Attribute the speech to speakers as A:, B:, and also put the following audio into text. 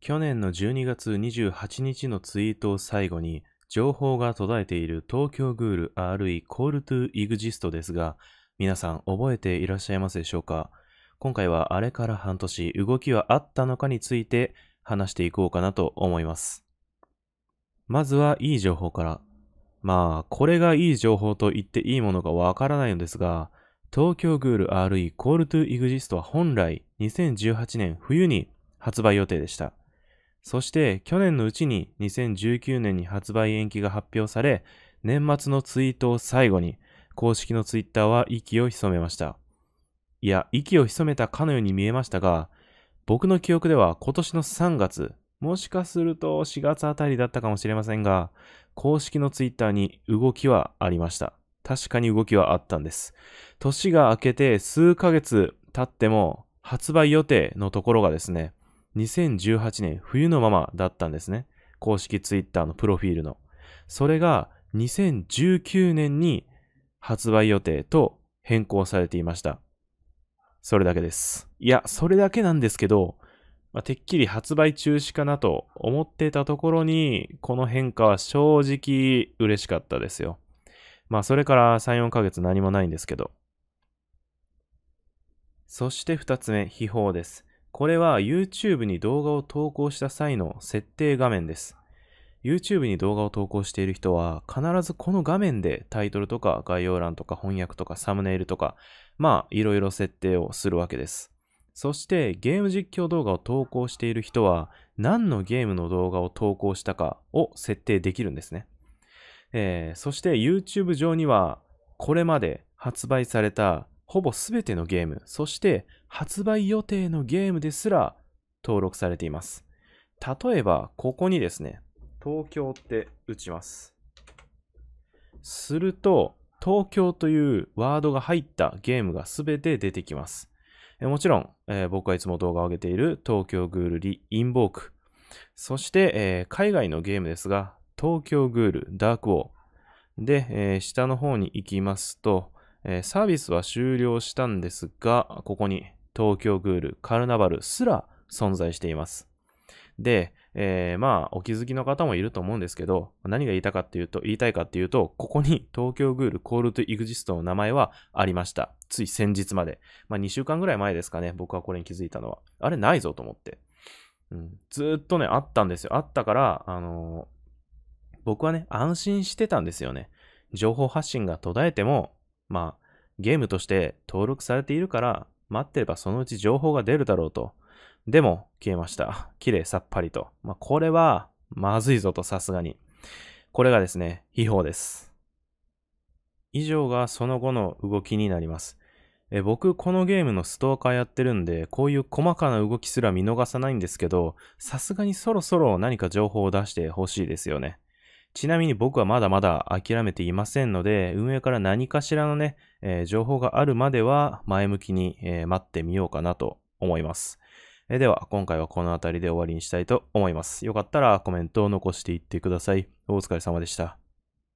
A: 去年の12月28日のツイートを最後に、情報が途絶えている東京グール RE Call to Exist ですが、皆さん覚えていらっしゃいますでしょうか今回はあれから半年動きはあったのかについて話していこうかなと思います。まずはいい情報から。まあ、これがいい情報と言っていいものがわからないのですが、東京グール RE Call to Exist は本来2018年冬に発売予定でした。そして去年のうちに2019年に発売延期が発表され、年末のツイートを最後に、公式のツイッターは息を潜めました。いや、息を潜めたかのように見えましたが、僕の記憶では今年の3月、もしかすると4月あたりだったかもしれませんが、公式のツイッターに動きはありました。確かに動きはあったんです。年が明けて数ヶ月経っても発売予定のところがですね、2018年冬のままだったんですね。公式ツイッターのプロフィールの。それが2019年に発売予定と変更されていました。それだけです。いや、それだけなんですけど、まあ、てっきり発売中止かなと思ってたところに、この変化は正直嬉しかったですよ。まあ、それから3、4ヶ月何もないんですけど。そして2つ目、秘宝です。これは YouTube に動画を投稿した際の設定画面です。YouTube に動画を投稿している人は必ずこの画面でタイトルとか概要欄とか翻訳とかサムネイルとかまあいろいろ設定をするわけです。そしてゲーム実況動画を投稿している人は何のゲームの動画を投稿したかを設定できるんですね。えー、そして YouTube 上にはこれまで発売されたほぼ全てのゲーム、そして発売予定のゲームですら登録されています。例えば、ここにですね、東京って打ちます。すると、東京というワードが入ったゲームが全て出てきます。もちろん、えー、僕はいつも動画を上げている東京グールリ・インボーク。そして、えー、海外のゲームですが、東京グール・ダークウォー。で、えー、下の方に行きますと、えー、サービスは終了したんですが、ここに東京グール、カルナバルすら存在しています。で、えー、まあ、お気づきの方もいると思うんですけど、何が言いたかっていうと、言いたいかっていうと、ここに東京グールコールトゥ・イグジストの名前はありました。つい先日まで。まあ、2週間ぐらい前ですかね、僕はこれに気づいたのは。あれないぞと思って。うん、ずっとね、あったんですよ。あったから、あのー、僕はね、安心してたんですよね。情報発信が途絶えても、まあ、ゲームとして登録されているから、待ってればそのうち情報が出るだろうと。でも、消えました。綺麗さっぱりと。まあ、これは、まずいぞと、さすがに。これがですね、秘宝です。以上がその後の動きになります。え僕、このゲームのストーカーやってるんで、こういう細かな動きすら見逃さないんですけど、さすがにそろそろ何か情報を出してほしいですよね。ちなみに僕はまだまだ諦めていませんので、運営から何かしらのね、えー、情報があるまでは前向きに、えー、待ってみようかなと思います。えー、では、今回はこの辺りで終わりにしたいと思います。よかったらコメントを残していってください。お疲れ様でした。